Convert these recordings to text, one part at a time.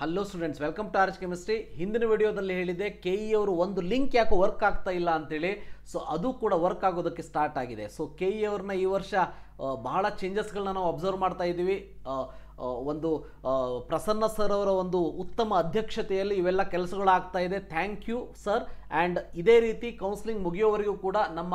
hello students welcome to arch chemistry ಹಿಂದಿನ ವಿಡಿಯೋದಲ್ಲಿ ಹೇಳಿದೆ ಕೆ ಇ e ಅವರು ಒಂದು ಲಿಂಕ್ ಯಾಕೋ ವರ್ಕ್ ಆಗ್ತಾ ಇಲ್ಲ ಅಂತೇಳಿ ಸೊ ಅದು ಕೂಡ ವರ್ಕ್ ಆಗೋದಕ್ಕೆ ಸ್ಟಾರ್ಟ್ ಆಗಿದೆ ಸೊ ಕೆ ಇ ಅವ್ರನ್ನ ಈ ವರ್ಷ ಬಹಳ ಚೇಂಜಸ್ಗಳನ್ನ ನಾವು ಅಬ್ಸರ್ವ್ ಮಾಡ್ತಾ ಇದ್ದೀವಿ ಒಂದು ಪ್ರಸನ್ನ ಸರ್ ಅವರ ಒಂದು ಉತ್ತಮ ಅಧ್ಯಕ್ಷತೆಯಲ್ಲಿ ಇವೆಲ್ಲ ಆಗ್ತಾ ಇದೆ ಥ್ಯಾಂಕ್ ಯು ಸರ್ ಆ್ಯಂಡ್ ಇದೇ ರೀತಿ ಕೌನ್ಸಿಲಿಂಗ್ ಮುಗಿಯೋವರೆಗೂ ಕೂಡ ನಮ್ಮ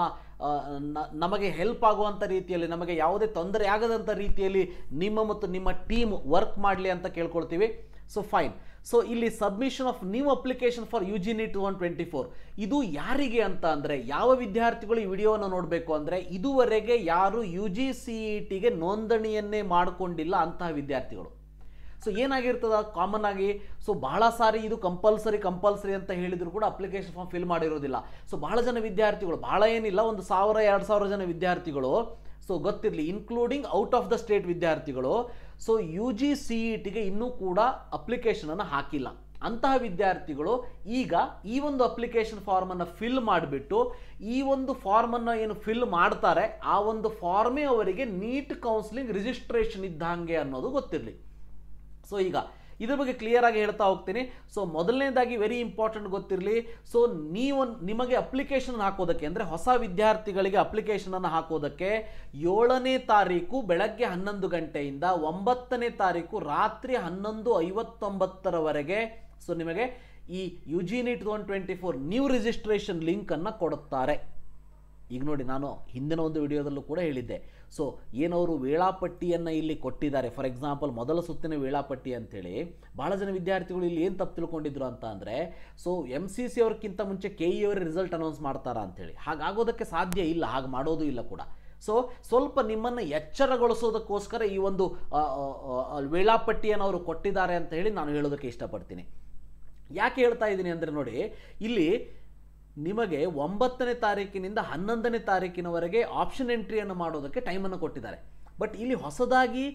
ನಮಗೆ ಹೆಲ್ಪ್ ಆಗುವಂಥ ರೀತಿಯಲ್ಲಿ ನಮಗೆ ಯಾವುದೇ ತೊಂದರೆ ಆಗದಂಥ ರೀತಿಯಲ್ಲಿ ನಿಮ್ಮ ಮತ್ತು ನಿಮ್ಮ ಟೀಮ್ ವರ್ಕ್ ಮಾಡಲಿ ಅಂತ ಕೇಳ್ಕೊಳ್ತೀವಿ ಸೊ ಫೈನ್ ಸೊ ಇಲ್ಲಿ submission of new application for U G NEET one twenty four ಇದು ಯಾರಿಗೆ ಅಂತ ಅಂದರೆ ಯಾವ ವಿದ್ಯಾರ್ಥಿಗಳು ಈ ವಿಡಿಯೋವನ್ನು ನೋಡಬೇಕು ಅಂದರೆ ಇದುವರೆಗೆ ಯಾರು ಯು ಜಿ ಸಿ ಇ ಟಿಗೆ ನೋಂದಣಿಯನ್ನೇ ಮಾಡಿಕೊಂಡಿಲ್ಲ ಅಂತಹ ವಿದ್ಯಾರ್ಥಿಗಳು ಸೊ ಏನಾಗಿರ್ತದ ಕಾಮನ್ ಆಗಿ ಸೊ ಬಹಳ ಸಾರಿ ಇದು ಕಂಪಲ್ಸರಿ ಕಂಪಲ್ಸರಿ ಅಂತ ಹೇಳಿದ್ರು ಕೂಡ ಅಪ್ಲಿಕೇಶನ್ ಫಾರ್ಮ್ ಫಿಲ್ ಮಾಡಿರೋದಿಲ್ಲ ಸೊ ಬಹಳ ಜನ ವಿದ್ಯಾರ್ಥಿಗಳು ಬಹಳ ಏನಿಲ್ಲ ಒಂದು ಸಾವಿರ ಎರಡು ಸಾವಿರ ಜನ ವಿದ್ಯಾರ್ಥಿಗಳು ಸೊ ಗೊತ್ತಿರಲಿ including out of the state ವಿದ್ಯಾರ್ಥಿಗಳು so U G C E ಟಿಗೆ ಇನ್ನೂ ಕೂಡ ಅಪ್ಲಿಕೇಶನನ್ನು ಹಾಕಿಲ್ಲ ಅಂತಹ ವಿದ್ಯಾರ್ಥಿಗಳು ಈಗ ಈ ಒಂದು ಅಪ್ಲಿಕೇಶನ್ ಫಾರ್ಮನ್ನು ಫಿಲ್ ಮಾಡಿಬಿಟ್ಟು ಈ ಒಂದು ಫಾರ್ಮನ್ನು ಏನು ಫಿಲ್ ಮಾಡ್ತಾರೆ ಆ ಒಂದು ಫಾರ್ಮೇ ಅವರಿಗೆ ನೀಟ್ ಕೌನ್ಸಿಲಿಂಗ್ ರಿಜಿಸ್ಟ್ರೇಷನ್ ಇದ್ದಂಗೆ ಅನ್ನೋದು ಗೊತ್ತಿರಲಿ ಸೊ ಈಗ ಇದ್ರ ಬಗ್ಗೆ ಕ್ಲಿಯರ್ ಆಗಿ ಹೇಳ್ತಾ ಹೋಗ್ತೀನಿ ಸೊ ಮೊದಲನೇದಾಗಿ ವೆರಿ ಇಂಪಾರ್ಟೆಂಟ್ ಗೊತ್ತಿರಲಿ ಸೊ ನೀವು ನಿಮಗೆ ಅಪ್ಲಿಕೇಶನ್ ಹಾಕೋದಕ್ಕೆ ಅಂದರೆ ಹೊಸ ವಿದ್ಯಾರ್ಥಿಗಳಿಗೆ ಅಪ್ಲಿಕೇಶನನ್ನು ಹಾಕೋದಕ್ಕೆ ಏಳನೇ ತಾರೀಕು ಬೆಳಗ್ಗೆ ಹನ್ನೊಂದು ಗಂಟೆಯಿಂದ ಒಂಬತ್ತನೇ ತಾರೀಕು ರಾತ್ರಿ ಹನ್ನೊಂದು ಐವತ್ತೊಂಬತ್ತರವರೆಗೆ ಸೊ ನಿಮಗೆ ಈ U G NEET one twenty four new registration ಲಿಂಕನ್ನು ಕೊಡುತ್ತಾರೆ ಈಗ ನೋಡಿ ನಾನು ಹಿಂದಿನ ಒಂದು ವಿಡಿಯೋದಲ್ಲೂ ಕೂಡ ಹೇಳಿದ್ದೆ ಸೊ ಏನವರು ವೇಳಾಪಟ್ಟಿಯನ್ನು ಇಲ್ಲಿ ಕೊಟ್ಟಿದ್ದಾರೆ ಫಾರ್ ಎಕ್ಸಾಂಪಲ್ ಮೊದಲ ಸುತ್ತಿನ ವೇಳಾಪಟ್ಟಿ ಅಂತೇಳಿ ಭಾಳ ಜನ ವಿದ್ಯಾರ್ಥಿಗಳು ಇಲ್ಲಿ ಏನು ತಪ್ಪು ತಿಳ್ಕೊಂಡಿದ್ರು ಅಂತ ಅಂದರೆ ಸೊ ಎಮ್ ಸಿ ಸಿ ಅವ್ರಿಗಿಂತ ಮುಂಚೆ ಕೆ ಇ ಅವರ ರಿಸಲ್ಟ್ ಅನೌನ್ಸ್ ಮಾಡ್ತಾರಾ ಅಂಥೇಳಿ ಹಾಗಾಗೋದಕ್ಕೆ ಸಾಧ್ಯ ಇಲ್ಲ ಹಾಗೆ ಮಾಡೋದು ಇಲ್ಲ ಕೂಡ ಸೊ ಸ್ವಲ್ಪ ನಿಮ್ಮನ್ನು ಎಚ್ಚರಗೊಳಿಸೋದಕ್ಕೋಸ್ಕರ ಈ ಒಂದು ವೇಳಾಪಟ್ಟಿಯನ್ನು ಅವರು ಕೊಟ್ಟಿದ್ದಾರೆ ಅಂತ ಹೇಳಿ ನಾನು ಹೇಳೋದಕ್ಕೆ ಇಷ್ಟಪಡ್ತೀನಿ ಯಾಕೆ ಹೇಳ್ತಾ ಇದ್ದೀನಿ ಅಂದರೆ ನೋಡಿ ಇಲ್ಲಿ ನಿಮಗೆ ಒಂಬತ್ತನೇ ತಾರೀಕಿನಿಂದ ಹನ್ನೊಂದನೇ ತಾರೀಕಿನವರೆಗೆ ಆಪ್ಷನ್ ಎಂಟ್ರಿಯನ್ನು ಮಾಡೋದಕ್ಕೆ ಟೈಮನ್ನು ಕೊಟ್ಟಿದ್ದಾರೆ ಬಟ್ ಇಲ್ಲಿ ಹೊಸದಾಗಿ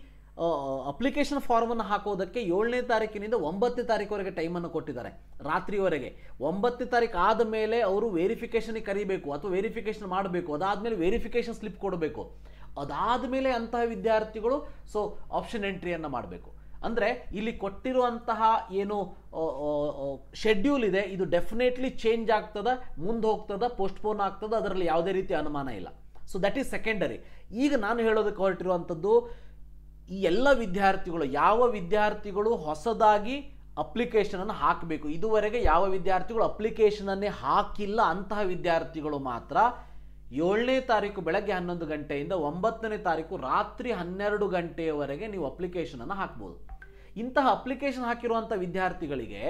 ಅಪ್ಲಿಕೇಶನ್ ಫಾರ್ಮನ್ನು ಹಾಕೋದಕ್ಕೆ ಏಳನೇ ತಾರೀಕಿನಿಂದ ಒಂಬತ್ತನೇ ತಾರೀಕುವರೆಗೆ ಟೈಮನ್ನು ಕೊಟ್ಟಿದ್ದಾರೆ ರಾತ್ರಿವರೆಗೆ ಒಂಬತ್ತನೇ ತಾರೀಕು ಆದ ಮೇಲೆ ಅವರು ವೆರಿಫಿಕೇಷನಿಗೆ ಕರಿಬೇಕು ಅಥವಾ ವೆರಿಫಿಕೇಷನ್ ಮಾಡಬೇಕು ಅದಾದಮೇಲೆ ವೆರಿಫಿಕೇಷನ್ ಸ್ಲಿಪ್ ಕೊಡಬೇಕು ಅದಾದ ಮೇಲೆ ಅಂತಹ ವಿದ್ಯಾರ್ಥಿಗಳು ಸೊ ಆಪ್ಷನ್ ಎಂಟ್ರಿಯನ್ನು ಮಾಡಬೇಕು ಅಂದರೆ ಇಲ್ಲಿ ಕೊಟ್ಟಿರುವಂತಹ ಏನು ಶೆಡ್ಯೂಲ್ ಇದೆ ಇದು ಡೆಫಿನೆಟ್ಲಿ ಚೇಂಜ್ ಆಗ್ತದೆ ಮುಂದೆ ಹೋಗ್ತದ ಪೋಸ್ಟ್ಪೋನ್ ಆಗ್ತದೆ ಅದರಲ್ಲಿ ಯಾವುದೇ ರೀತಿ ಅನುಮಾನ ಇಲ್ಲ ಸೊ ದಟ್ ಈಸ್ ಸೆಕೆಂಡರಿ ಈಗ ನಾನು ಹೇಳೋದಕ್ಕೆ ಹೊರಟಿರುವಂಥದ್ದು ಈ ಎಲ್ಲ ವಿದ್ಯಾರ್ಥಿಗಳು ಯಾವ ವಿದ್ಯಾರ್ಥಿಗಳು ಹೊಸದಾಗಿ ಅಪ್ಲಿಕೇಶನನ್ನು ಹಾಕಬೇಕು ಇದುವರೆಗೆ ಯಾವ ವಿದ್ಯಾರ್ಥಿಗಳು ಅಪ್ಲಿಕೇಶನನ್ನೇ ಹಾಕಿಲ್ಲ ಅಂತಹ ವಿದ್ಯಾರ್ಥಿಗಳು ಮಾತ್ರ ಏಳನೇ ತಾರೀಕು ಬೆಳಗ್ಗೆ ಹನ್ನೊಂದು ಗಂಟೆಯಿಂದ ಒಂಬತ್ತನೇ ತಾರೀಕು ರಾತ್ರಿ ಹನ್ನೆರಡು ಗಂಟೆಯವರೆಗೆ ನೀವು ಅಪ್ಲಿಕೇಶನನ್ನು ಹಾಕ್ಬೋದು ಇಂತಹ ಅಪ್ಲಿಕೇಶನ್ ಹಾಕಿರುವಂಥ ವಿದ್ಯಾರ್ಥಿಗಳಿಗೆ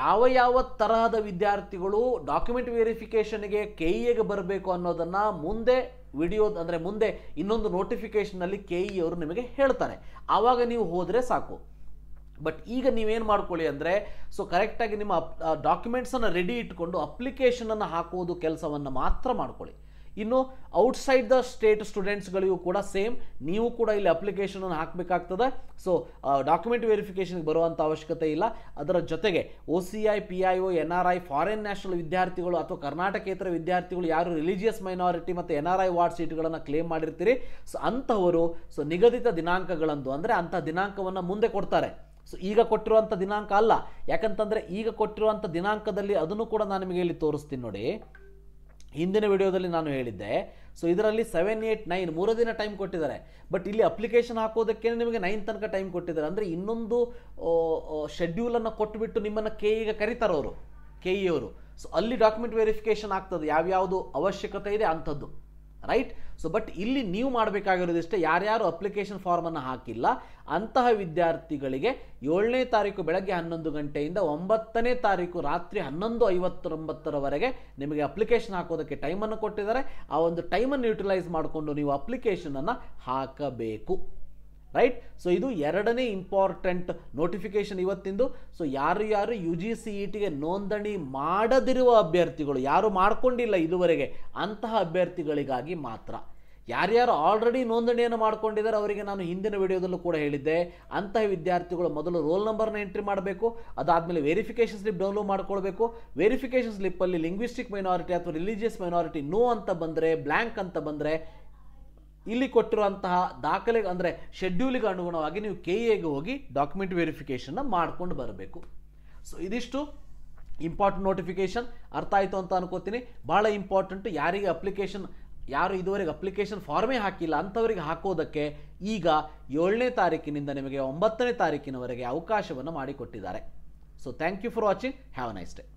ಯಾವ ಯಾವ ತರಹದ ವಿದ್ಯಾರ್ಥಿಗಳು ಡಾಕ್ಯುಮೆಂಟ್ ವೆರಿಫಿಕೇಷನ್ಗೆ ಕೆ ಇಗೆ e ಬರಬೇಕು ಅನ್ನೋದನ್ನು ಮುಂದೆ ವಿಡಿಯೋ ಅಂದರೆ ಮುಂದೆ ಇನ್ನೊಂದು ನೋಟಿಫಿಕೇಷನಲ್ಲಿ ಕೆ ಇ ಅವರು ನಿಮಗೆ ಹೇಳ್ತಾರೆ ಆವಾಗ ನೀವು ಹೋದರೆ ಸಾಕು ಬಟ್ ಈಗ ನೀವೇನು ಮಾಡ್ಕೊಳ್ಳಿ ಅಂದರೆ ಸೊ ಕರೆಕ್ಟಾಗಿ ನಿಮ್ಮ ಅಪ್ ಡಾಕ್ಯುಮೆಂಟ್ಸನ್ನು ರೆಡಿ ಇಟ್ಕೊಂಡು ಅಪ್ಲಿಕೇಶನನ್ನು ಹಾಕುವುದು ಕೆಲಸವನ್ನು ಮಾತ್ರ ಮಾಡ್ಕೊಳ್ಳಿ ಇನ್ನು ಔಟ್ಸೈಡ್ ದ ಸ್ಟೇಟ್ ಸ್ಟೂಡೆಂಟ್ಸ್ಗಳಿಗೂ ಕೂಡ ಸೇಮ್ ನೀವು ಕೂಡ ಇಲ್ಲಿ ಅಪ್ಲಿಕೇಶನನ್ನು ಹಾಕಬೇಕಾಗ್ತದೆ ಸೊ ಡಾಕ್ಯುಮೆಂಟ್ ವೆರಿಫಿಕೇಷನ್ಗೆ ಬರುವಂಥ ಅವಶ್ಯಕತೆ ಇಲ್ಲ ಅದರ ಜೊತೆಗೆ O C I P I O N R I foreign national ವಿದ್ಯಾರ್ಥಿಗಳು ಅಥವಾ ಕರ್ನಾಟಕೇತರ ವಿದ್ಯಾರ್ಥಿಗಳು ಯಾರು ರಿಲಿಜಿಯಸ್ ಮೈನಾರಿಟಿ ಮತ್ತು ಎನ್ ಆರ್ ಐ ವಾರ್ಡ್ ಸೀಟ್ಗಳನ್ನು ಕ್ಲೇಮ್ ಮಾಡಿರ್ತೀರಿ ಸೊ ಅಂಥವರು ಸೊ ನಿಗದಿತ ದಿನಾಂಕಗಳಂದು ಅಂದರೆ ಅಂಥ ದಿನಾಂಕವನ್ನು ಮುಂದೆ ಕೊಡ್ತಾರೆ ಸೊ ಈಗ ಕೊಟ್ಟಿರುವಂಥ ದಿನಾಂಕ ಅಲ್ಲ ಯಾಕಂತಂದರೆ ಈಗ ಕೊಟ್ಟಿರುವಂಥ ದಿನಾಂಕದಲ್ಲಿ ಅದನ್ನು ಕೂಡ ನಾನು ನಿಮಗೆ ಇಲ್ಲಿ ತೋರಿಸ್ತೀನಿ ನೋಡಿ ಹಿಂದಿನ ವಿಡಿಯೋದಲ್ಲಿ ನಾನು ಹೇಳಿದ್ದೆ ಸೊ ಇದರಲ್ಲಿ ಸೆವೆನ್ ಏಯ್ಟ್ ನೈನ್ ಮೂರು ದಿನ ಟೈಮ್ ಕೊಟ್ಟಿದ್ದಾರೆ ಬಟ್ ಇಲ್ಲಿ ಅಪ್ಲಿಕೇಶನ್ ಹಾಕೋದಕ್ಕೆ ನಿಮಗೆ ನೈನ್ ತನಕ ಟೈಮ್ ಕೊಟ್ಟಿದ್ದಾರೆ ಅಂದರೆ ಇನ್ನೊಂದು ಶೆಡ್ಯೂಲನ್ನು ಕೊಟ್ಟುಬಿಟ್ಟು ನಿಮ್ಮನ್ನು ಕೆ ಈಗ ಕರೀತಾರವರು ಕೆ ಇ e ಅವರು ಸೊ ಅಲ್ಲಿ ಡಾಕ್ಯುಮೆಂಟ್ ವೆರಿಫಿಕೇಶನ್ ಆಗ್ತದೆ ಯಾವ್ಯಾವುದು ಅವಶ್ಯಕತೆ ಇದೆ ಅಂಥದ್ದು ರೈಟ್ ಸೊ ಬಟ್ ಇಲ್ಲಿ ನೀವು ಮಾಡಬೇಕಾಗಿರೋದಿಷ್ಟೇ ಯಾರ್ಯಾರು ಅಪ್ಲಿಕೇಶನ್ ಫಾರ್ಮನ್ನು ಹಾಕಿಲ್ಲ ಅಂತಹ ವಿದ್ಯಾರ್ಥಿಗಳಿಗೆ ಏಳನೇ ತಾರೀಕು ಬೆಳಗ್ಗೆ ಹನ್ನೊಂದು ಗಂಟೆಯಿಂದ ಒಂಬತ್ತನೇ ತಾರೀಕು ರಾತ್ರಿ ಹನ್ನೊಂದು ಐವತ್ತೊಂಬತ್ತರವರೆಗೆ ನಿಮಗೆ ಅಪ್ಲಿಕೇಶನ್ ಹಾಕೋದಕ್ಕೆ ಟೈಮನ್ನು ಕೊಟ್ಟಿದ್ದಾರೆ ಆ ಒಂದು ಟೈಮನ್ನು ಯುಟಿಲೈಸ್ ಮಾಡಿಕೊಂಡು ನೀವು ಅಪ್ಲಿಕೇಶನನ್ನು ಹಾಕಬೇಕು ರೈಟ್ ಸೊ ಇದು ಎರಡನೇ ಇಂಪಾರ್ಟೆಂಟ್ ನೋಟಿಫಿಕೇಶನ್ ಇವತ್ತಿಂದು ಸೊ ಯಾರು ಯಾರು ಯು ಜಿ ಸಿ ಇ ಟಿಗೆ ನೋಂದಣಿ ಮಾಡದಿರುವ ಅಭ್ಯರ್ಥಿಗಳು ಯಾರು ಮಾಡಿಕೊಂಡಿಲ್ಲ ಇದುವರೆಗೆ ಅಂತಹ ಅಭ್ಯರ್ಥಿಗಳಿಗಾಗಿ ಮಾತ್ರ ಯಾರ್ಯಾರು ಆಲ್ರೆಡಿ ನೋಂದಣಿಯನ್ನು ಮಾಡ್ಕೊಂಡಿದ್ದಾರೆ ಅವರಿಗೆ ನಾನು ಹಿಂದಿನ ವಿಡಿಯೋದಲ್ಲೂ ಕೂಡ ಹೇಳಿದ್ದೆ ಅಂತಹ ವಿದ್ಯಾರ್ಥಿಗಳು ಮೊದಲು ರೋಲ್ ನಂಬರ್ನ ಎಂಟ್ರಿ ಮಾಡಬೇಕು ಅದಾದಮೇಲೆ ವೆರಿಫಿಕೇಷನ್ ಸ್ಲಿಪ್ ಡೌನ್ಲೋಡ್ ಮಾಡ್ಕೊಳ್ಬೇಕು ವೆರಿಫಿಕೇಷನ್ ಸ್ಲಿಪ್ಪಲ್ಲಿ ಲಿಂಗ್ವಿಸ್ಟಿಕ್ ಮೈನಾರಿಟಿ ಅಥವಾ ರಿಲಿಜಿಯಸ್ ಮೈನಾರಿಟಿ ನೋ ಅಂತ ಬಂದರೆ ಬ್ಲ್ಯಾಂಕ್ ಅಂತ ಬಂದರೆ ಇಲ್ಲಿ ಕೊಟ್ಟಿರುವಂತಹ ದಾಖಲೆ ಅಂದರೆ ಶೆಡ್ಯೂಲಿಗೆ ಅನುಗುಣವಾಗಿ ನೀವು ಕೆ ಎಗೆ ಹೋಗಿ ಡಾಕ್ಯುಮೆಂಟ್ ವೆರಿಫಿಕೇಷನ್ನ ಮಾಡ್ಕೊಂಡು ಬರಬೇಕು ಸೊ ಇದಿಷ್ಟು ಇಂಪಾರ್ಟೆಂಟ್ ನೋಟಿಫಿಕೇಷನ್ ಅರ್ಥ ಆಯಿತು ಅಂತ ಅನ್ಕೋತೀನಿ ಭಾಳ ಇಂಪಾರ್ಟೆಂಟ್ ಯಾರಿಗೆ ಅಪ್ಲಿಕೇಶನ್ ಯಾರು ಇದುವರೆಗೆ ಅಪ್ಲಿಕೇಶನ್ ಫಾರ್ಮೇ ಹಾಕಿಲ್ಲ ಅಂಥವರಿಗೆ ಹಾಕೋದಕ್ಕೆ ಈಗ ಏಳನೇ ತಾರೀಕಿನಿಂದ ನಿಮಗೆ ಒಂಬತ್ತನೇ ತಾರೀಕಿನವರೆಗೆ ಅವಕಾಶವನ್ನು ಮಾಡಿಕೊಟ್ಟಿದ್ದಾರೆ so thank you for watching have a nice day